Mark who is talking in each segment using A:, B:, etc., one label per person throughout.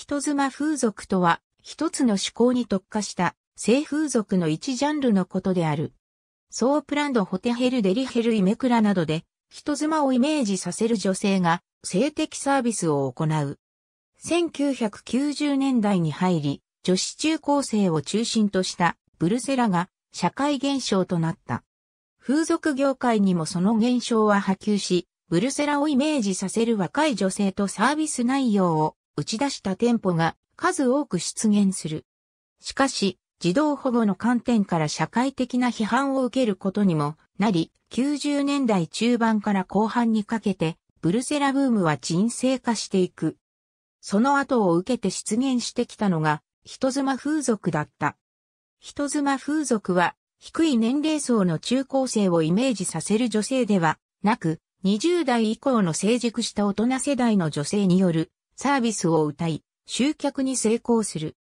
A: 人妻風俗とは、一つの趣向に特化した性風俗の一ジャンルのことである。ソープランドホテヘルデリヘルイメクラなどで、人妻をイメージさせる女性が性的サービスを行う。1990年代に入り、女子中高生を中心としたブルセラが社会現象となった。風俗業界にもその現象は波及し、ブルセラをイメージさせる若い女性とサービス内容を打ち出した店舗が数多く出現する。しかし、児童保護の観点から社会的な批判を受けることにもなり、90年代中盤から後半にかけて、ブルセラブームは沈静化していく。その後を受けて出現してきたのが、人妻風俗だった。人妻風俗は、低い年齢層の中高生をイメージさせる女性ではなく、20代以降の成熟した大人世代の女性によるサービスを歌い、集客に成功する。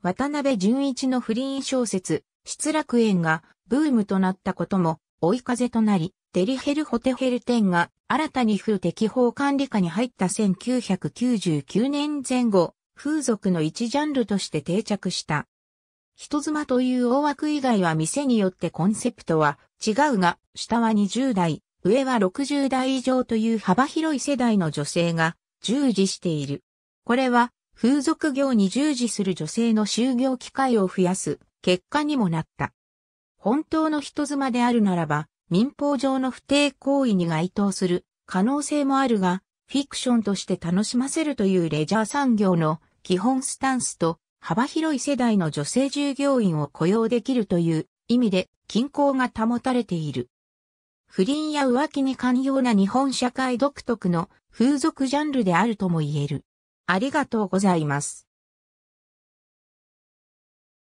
A: 渡辺淳一の不倫小説、失楽園がブームとなったことも追い風となり、デリヘルホテヘル店が新たに風適法管理下に入った1999年前後、風俗の一ジャンルとして定着した。人妻という大枠以外は店によってコンセプトは違うが、下は20代、上は60代以上という幅広い世代の女性が従事している。これは、風俗業に従事する女性の就業機会を増やす結果にもなった。本当の人妻であるならば、民法上の不定行為に該当する可能性もあるが、フィクションとして楽しませるというレジャー産業の基本スタンスと幅広い世代の女性従業員を雇用できるという意味で均衡が保たれている。不倫や浮気に寛容な日本社会独特の風俗ジャンルであるとも言える。ありがとうございます。